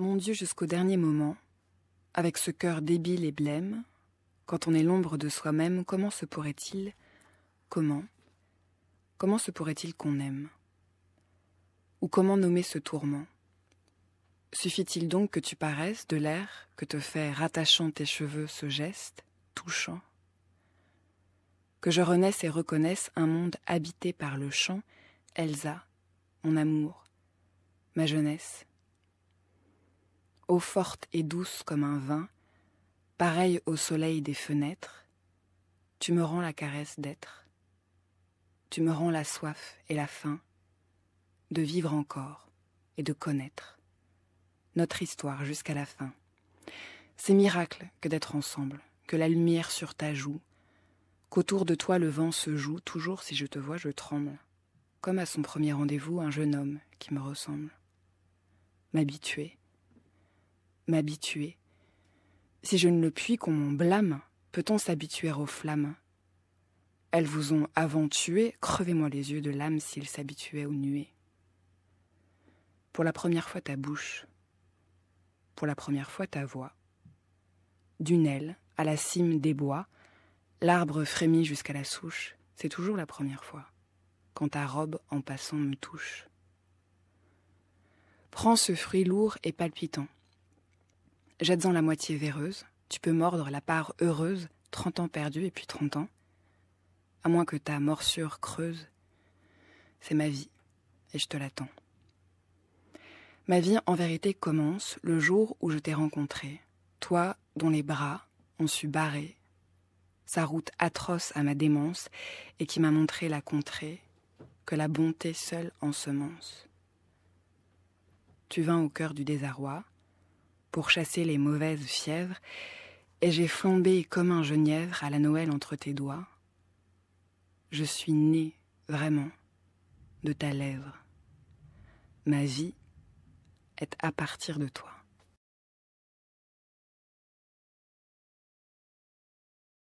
Mon Dieu, jusqu'au dernier moment, avec ce cœur débile et blême, quand on est l'ombre de soi-même, comment se pourrait-il Comment Comment se pourrait-il qu'on aime Ou comment nommer ce tourment Suffit-il donc que tu paraisses de l'air que te fait, rattachant tes cheveux, ce geste touchant Que je renaisse et reconnaisse un monde habité par le chant, Elsa, mon amour, ma jeunesse eau forte et douce comme un vin, pareil au soleil des fenêtres, tu me rends la caresse d'être, tu me rends la soif et la faim de vivre encore et de connaître notre histoire jusqu'à la fin. C'est miracle que d'être ensemble, que la lumière sur ta joue, qu'autour de toi le vent se joue, toujours si je te vois je tremble, comme à son premier rendez-vous un jeune homme qui me ressemble. M'habituer, m'habituer. Si je ne le puis, qu'on m'en blâme, peut-on s'habituer aux flammes Elles vous ont avant tué, crevez-moi les yeux de l'âme s'ils s'habituaient aux nuées. Pour la première fois ta bouche, pour la première fois ta voix. D'une aile, à la cime des bois, l'arbre frémit jusqu'à la souche, c'est toujours la première fois, quand ta robe en passant me touche. Prends ce fruit lourd et palpitant, Jette-en la moitié véreuse, tu peux mordre la part heureuse, trente ans perdus et puis trente ans. À moins que ta morsure creuse. C'est ma vie, et je te l'attends. Ma vie, en vérité, commence le jour où je t'ai rencontré, toi dont les bras ont su barrer sa route atroce à ma démence et qui m'a montré la contrée que la bonté seule ensemence. Tu vins au cœur du désarroi, pour chasser les mauvaises fièvres, et j'ai flambé comme un genièvre à la Noël entre tes doigts. Je suis né, vraiment, de ta lèvre. Ma vie est à partir de toi.